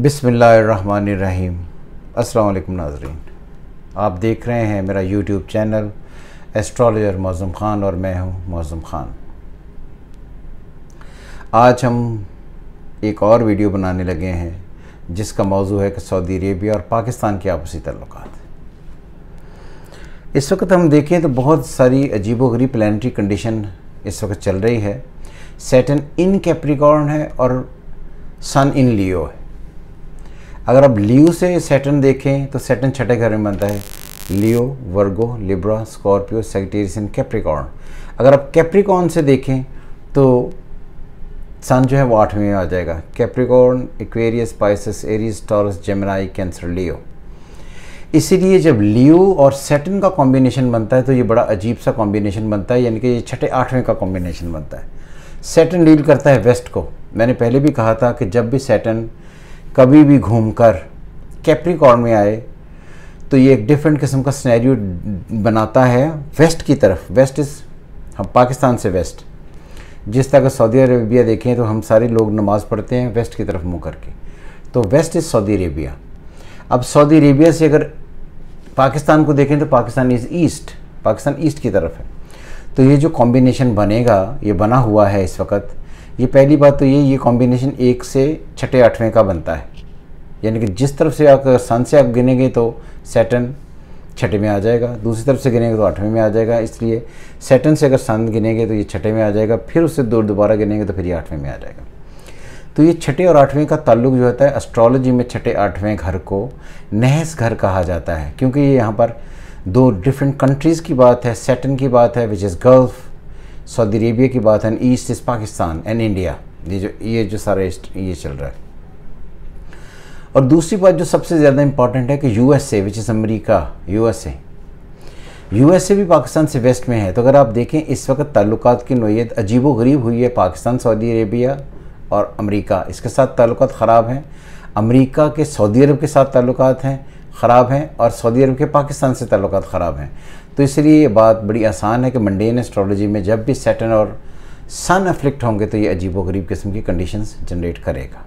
बिसमीम अल्लाम नाजरीन आप देख रहे हैं मेरा YouTube channel astrologer Mauzam Khan और मैं हूं मौज़म ख़ान आज हम एक और वीडियो बनाने लगे हैं जिसका मौजू है कि सऊदी अरेबिया और पाकिस्तान के आपसी तल्लक इस वक्त हम देखें तो बहुत सारी अजीबो गरीब प्लानटरी कंडीशन इस वक्त चल रही है सेटन इन कैप्रिकॉर्न है और सन इन लियो है अगर आप लियो से सेटन देखें तो सेटन छठे घर में बनता है Leo Virgo Libra Scorpio Sagittarius and Capricorn अगर आप कैप्रिकॉर्न से देखें तो सन जो है वो आठवें में आ जाएगा Capricorn Aquarius Pisces Aries Taurus Gemini Cancer Leo इसीलिए जब लियो और सेटन का कॉम्बिनेशन बनता है तो ये बड़ा अजीब सा कॉम्बिनेशन बनता है यानी कि ये छठे आठवें का कॉम्बिनेशन बनता है सेटन डील करता है वेस्ट को मैंने पहले भी कहा था कि जब भी सेटन कभी भी घूमकर कैप्रिकॉर्न में आए तो ये एक डिफरेंट किस्म का स्नैरियो बनाता है वेस्ट की तरफ वेस्ट इस हम पाकिस्तान से वेस्ट जिस तरह सऊदी अरेबिया देखें तो हम सारे लोग नमाज़ पढ़ते हैं वेस्ट की तरफ मुंह करके तो वेस्ट इज़ सऊदी अरेबिया अब सऊदी अरेबिया से अगर पाकिस्तान को देखें तो Pakistan is east Pakistan east की तरफ है तो ये जो कॉम्बिनेशन बनेगा ये बना हुआ है इस वक्त ये पहली बात तो ये ये कॉम्बिनेशन एक से छठे आठवें का बनता है यानी कि जिस तरफ से आप सन से आप गिनेंगे तो सेटन छठे में आ जाएगा दूसरी तरफ से गिनेंगे तो आठवें में आ जाएगा इसलिए सेटन से अगर सन गिनेंगे तो ये छठे में आ जाएगा फिर उससे दूर दोबारा गिनेंगे तो फिर ये आठवें में आ जाएगा तो ये छठे और आठवें का ताल्लुक जो होता है एस्ट्रोलॉजी में छठे आठवें घर को नहस घर कहा जाता है क्योंकि ये यहाँ पर दो डिफरेंट कंट्रीज़ की बात है सेटन की बात है which is Gulf Saudi Arabia की बात है east is Pakistan and India ये जो ये जो सारा ये चल रहा है और दूसरी बात जो सबसे ज़्यादा इंपॉर्टेंट है कि USA which is America USA USA भी पाकिस्तान से वेस्ट में है तो अगर आप देखें इस वक्त ताल्लुक की नोयत अजीबो गरीब हुई है पाकिस्तान सऊदी अरेबिया और अमरीका इसके साथ ताल्लुक ख़राब हैं अमरीका के सऊदी अरब के साथ ताल्लुक हैं ख़राब हैं और सऊदी अरब के पाकिस्तान से ताल्लुक ख़राब हैं तो इसलिए ये बात बड़ी आसान है कि मंडेन एस्ट्रोलॉजी में जब भी सेटन और सन अफ्लिक्ट होंगे तो ये अजीबो गरीब किस्म की कंडीशंस जनरेट करेगा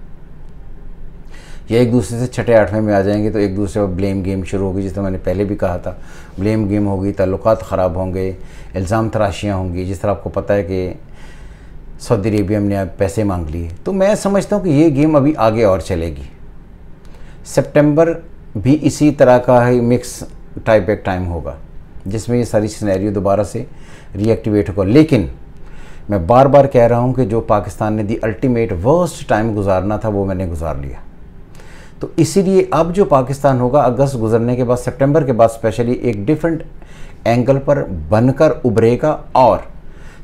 या एक दूसरे से छठे आठवें में आ जाएंगे तो एक दूसरे पर ब्लेम गेम शुरू होगी जिस मैंने पहले भी कहा था ब्लेम गेम होगी तल्लत ख़राब होंगे इल्ज़ाम तराशियाँ होंगी जिस तरह आपको पता है कि सऊदी अरेबिया ने पैसे मांग लिए तो मैं समझता हूँ कि ये गेम अभी आगे और चलेगी सेप्टेम्बर भी इसी तरह का ही मिक्स टाइप एक टाइम होगा जिसमें ये सारी सिनेरियो दोबारा से रिएक्टिवेट होगा लेकिन मैं बार बार कह रहा हूँ कि जो पाकिस्तान ने दी अल्टीमेट वर्स्ट टाइम गुजारना था वो मैंने गुजार लिया तो इसीलिए अब जो पाकिस्तान होगा अगस्त गुजरने के बाद सितंबर के बाद स्पेशली एक डिफरेंट एंगल पर बनकर उभरेगा और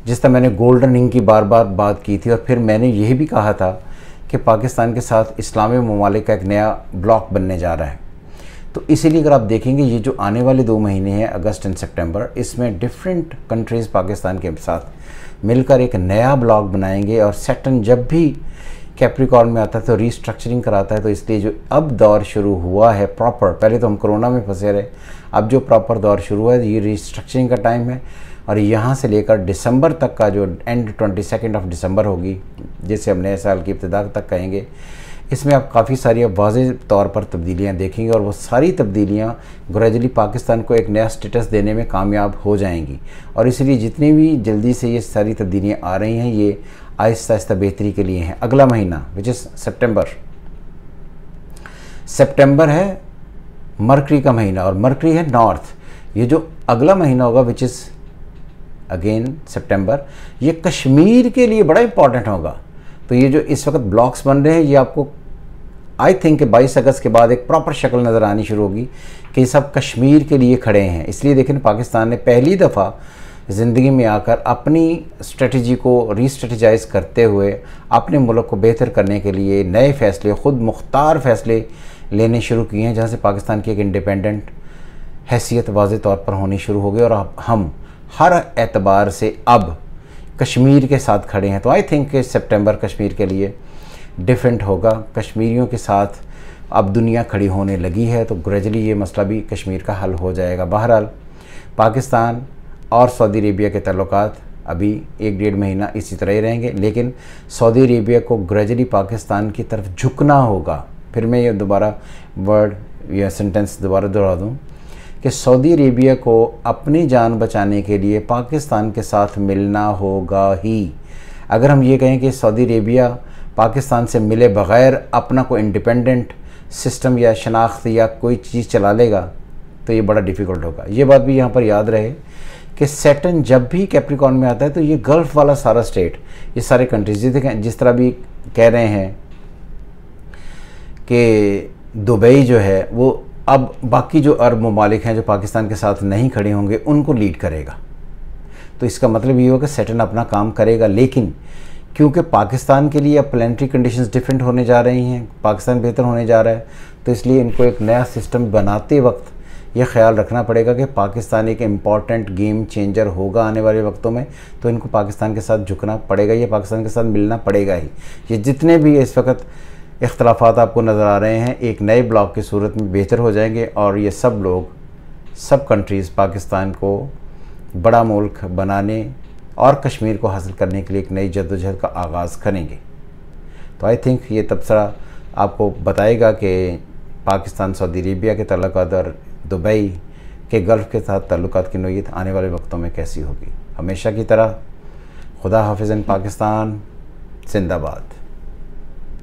जिस तरह मैंने गोल्डन रिंग की बार बार बात की थी और फिर मैंने यह भी कहा था कि पाकिस्तान के साथ इस्लामी ममालिक का एक नया ब्लॉक बनने जा रहा है तो इसीलिए अगर आप देखेंगे ये जो आने वाले दो महीने हैं अगस्त एंड सेप्टेम्बर इसमें डिफरेंट कंट्रीज़ पाकिस्तान के साथ मिलकर एक नया ब्लॉक बनाएंगे और सेटन जब भी कैप्रिकॉर्न में आता है तो रीस्ट्रक्चरिंग कराता है तो इसलिए जो अब दौर शुरू हुआ है प्रॉपर पहले तो हम कोरोना में फंसे रहे अब जो प्रॉपर दौर शुरू हुआ है ये रीस्ट्रक्चरिंग का टाइम है और यहाँ से लेकर दिसंबर तक का जो and twenty second of December होगी जिसे हम नए साल की इब्तदा तक कहेंगे इसमें आप काफ़ी सारी आप वाज तौर पर तब्दीलियाँ देखेंगे और वो सारी तब्दीलियाँ ग्रेजुअली पाकिस्तान को एक नया स्टेटस देने में कामयाब हो जाएंगी और इसलिए जितनी भी जल्दी से ये सारी तब्दीलियाँ आ रही हैं ये आहिस्ता आहिस्ता बेहतरी के लिए हैं अगला महीना विच इज़ सेप्टेम्बर सेप्टेम्बर है मरकरी का महीना और मरकरी है नॉर्थ ये जो अगला महीना होगा विच इज़ अगेन सेप्टेम्बर ये कश्मीर के लिए बड़ा इंपॉर्टेंट होगा तो ये जो इस वक्त ब्लॉक्स बन रहे हैं ये आपको आई थिंक बाईस अगस्त के बाद एक प्रॉपर शक्ल नज़र आनी शुरू होगी कि सब कश्मीर के लिए खड़े हैं इसलिए देखें पाकिस्तान ने पहली दफ़ा ज़िंदगी में आकर अपनी स्ट्रेटजी को रीस्ट्रेटजाइज़ करते हुए अपने मुल्क को बेहतर करने के लिए नए फ़ैसले ख़ुद मुख्तार फ़ैसले लेने शुरू किए हैं जहाँ से पाकिस्तान की एक इंडिपेंडेंट हैसियत वाज तौर पर होनी शुरू हो गई और हम हर एतबार से अब कश्मीर के साथ खड़े हैं तो आई थिंक सितंबर कश्मीर के लिए डिफरेंट होगा कश्मीरियों के साथ अब दुनिया खड़ी होने लगी है तो ग्रेजुअली ये मसला भी कश्मीर का हल हो जाएगा बहरहाल पाकिस्तान और सऊदी अरेबिया के तल्लक अभी एक डेढ़ महीना इसी तरह ही रहेंगे लेकिन सऊदी अरेबिया को ग्रेजुअली पाकिस्तान की तरफ झुकना होगा फिर मैं ये दोबारा वर्ड या सेंटेंस दोबारा दोहरा दूँ कि सऊदी अरेबिया को अपनी जान बचाने के लिए पाकिस्तान के साथ मिलना होगा ही अगर हम ये कहें कि सऊदी अरेबिया पाकिस्तान से मिले बग़ैर अपना कोई इंडिपेंडेंट सिस्टम या शनाख्त या कोई चीज़ चला लेगा तो ये बड़ा डिफ़िकल्ट होगा ये बात भी यहाँ पर याद रहे कि सेटन जब भी कैप्रिकॉन में आता है तो ये गल्फ़ वाला सारा स्टेट ये सारे कंट्रीज जिस तरह भी कह रहे हैं कि दुबई जो है वो अब बाकी जो अरब ममालिक हैं जो पाकिस्तान के साथ नहीं खड़े होंगे उनको लीड करेगा तो इसका मतलब ये होगा कि सेटन अपना काम करेगा लेकिन क्योंकि पाकिस्तान के लिए अब प्लानटरी कंडीशन डिफरेंट होने जा रही हैं पाकिस्तान बेहतर होने जा रहा है तो इसलिए इनको एक नया सिस्टम बनाते वक्त ये ख्याल रखना पड़ेगा कि पाकिस्तान एक इम्पॉर्टेंट गेम चेंजर होगा आने वाले वक्तों में तो इनको पाकिस्तान के साथ झुकना पड़ेगा या पाकिस्तान के साथ मिलना पड़ेगा ही ये जितने भी इस वक्त इख्तलाफ आपको नज़र आ रहे हैं एक नए ब्लॉक की सूरत में बेहतर हो जाएंगे और ये सब लोग सब कंट्रीज़ पाकिस्तान को बड़ा मुल्क बनाने और कश्मीर को हासिल करने के लिए एक नई जद्दोजहद का आगाज़ करेंगे तो आई थिंक ये तबसरा आपको बताएगा कि पाकिस्तान सऊदी अरेबिया के तल्ल और दुबई के गल्फ़ के साथ तल्लुक की नोयत आने वाले वक्तों में कैसी होगी हमेशा की तरह खुदा हाफिज़ पाकिस्तान जिंदाबाद